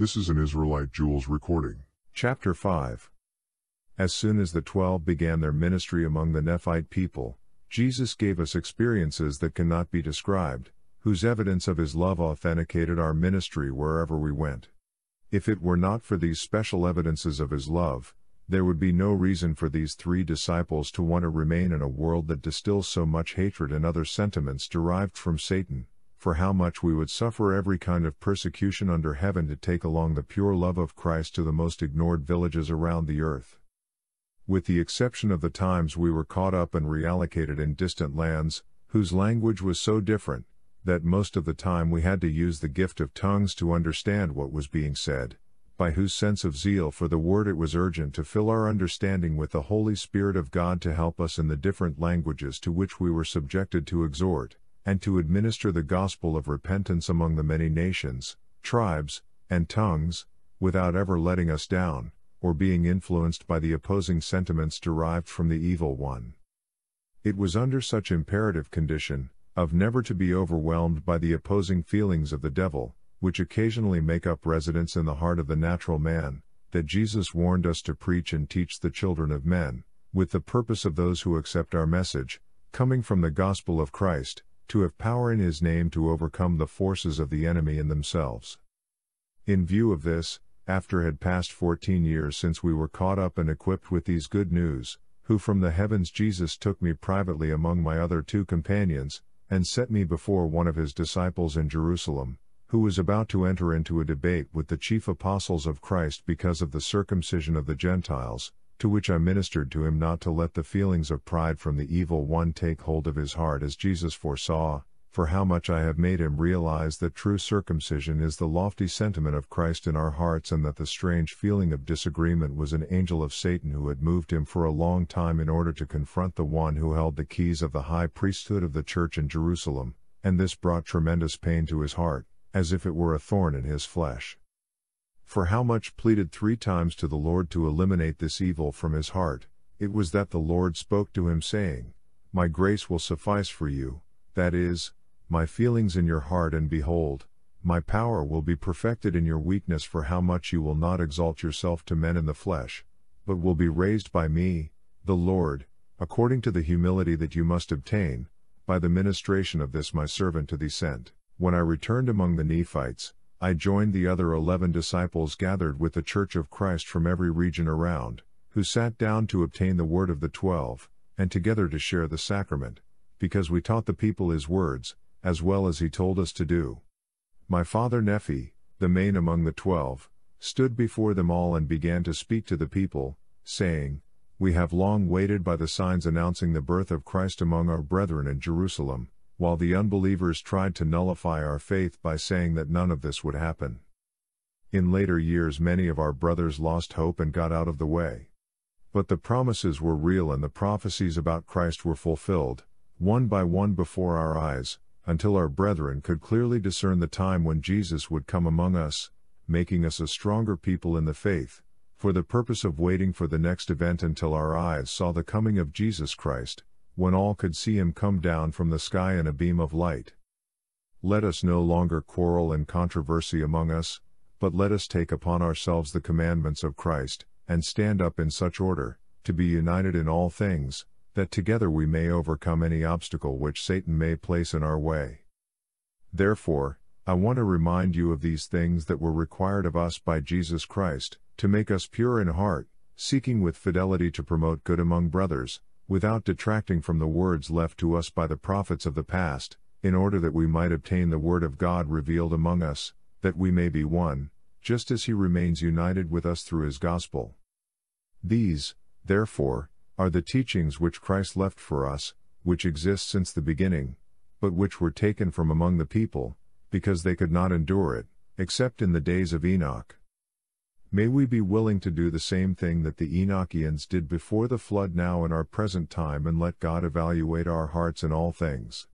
This is an Israelite Jewels recording. Chapter 5 As soon as the twelve began their ministry among the Nephite people, Jesus gave us experiences that cannot be described, whose evidence of his love authenticated our ministry wherever we went. If it were not for these special evidences of his love, there would be no reason for these three disciples to want to remain in a world that distills so much hatred and other sentiments derived from Satan for how much we would suffer every kind of persecution under heaven to take along the pure love of Christ to the most ignored villages around the earth. With the exception of the times we were caught up and reallocated in distant lands, whose language was so different, that most of the time we had to use the gift of tongues to understand what was being said, by whose sense of zeal for the Word it was urgent to fill our understanding with the Holy Spirit of God to help us in the different languages to which we were subjected to exhort, and to administer the gospel of repentance among the many nations, tribes, and tongues, without ever letting us down, or being influenced by the opposing sentiments derived from the evil one. It was under such imperative condition, of never to be overwhelmed by the opposing feelings of the devil, which occasionally make up residence in the heart of the natural man, that Jesus warned us to preach and teach the children of men, with the purpose of those who accept our message, coming from the gospel of Christ, to have power in his name to overcome the forces of the enemy in themselves. In view of this, after had passed 14 years since we were caught up and equipped with these good news, who from the heavens Jesus took me privately among my other two companions, and set me before one of his disciples in Jerusalem, who was about to enter into a debate with the chief apostles of Christ because of the circumcision of the Gentiles, to which I ministered to him not to let the feelings of pride from the evil one take hold of his heart as Jesus foresaw, for how much I have made him realize that true circumcision is the lofty sentiment of Christ in our hearts and that the strange feeling of disagreement was an angel of Satan who had moved him for a long time in order to confront the one who held the keys of the high priesthood of the church in Jerusalem, and this brought tremendous pain to his heart, as if it were a thorn in his flesh for how much pleaded three times to the Lord to eliminate this evil from his heart, it was that the Lord spoke to him, saying, My grace will suffice for you, that is, my feelings in your heart, and behold, my power will be perfected in your weakness, for how much you will not exalt yourself to men in the flesh, but will be raised by me, the Lord, according to the humility that you must obtain, by the ministration of this my servant to thee sent. When I returned among the Nephites, I joined the other eleven disciples gathered with the Church of Christ from every region around, who sat down to obtain the word of the twelve, and together to share the sacrament, because we taught the people his words, as well as he told us to do. My father Nephi, the main among the twelve, stood before them all and began to speak to the people, saying, We have long waited by the signs announcing the birth of Christ among our brethren in Jerusalem, while the unbelievers tried to nullify our faith by saying that none of this would happen. In later years, many of our brothers lost hope and got out of the way. But the promises were real and the prophecies about Christ were fulfilled, one by one before our eyes, until our brethren could clearly discern the time when Jesus would come among us, making us a stronger people in the faith, for the purpose of waiting for the next event until our eyes saw the coming of Jesus Christ, when all could see him come down from the sky in a beam of light. Let us no longer quarrel and controversy among us, but let us take upon ourselves the commandments of Christ, and stand up in such order, to be united in all things, that together we may overcome any obstacle which Satan may place in our way. Therefore, I want to remind you of these things that were required of us by Jesus Christ, to make us pure in heart, seeking with fidelity to promote good among brothers, without detracting from the words left to us by the prophets of the past, in order that we might obtain the Word of God revealed among us, that we may be one, just as He remains united with us through His gospel. These, therefore, are the teachings which Christ left for us, which exist since the beginning, but which were taken from among the people, because they could not endure it, except in the days of Enoch. May we be willing to do the same thing that the Enochians did before the flood now in our present time and let God evaluate our hearts in all things.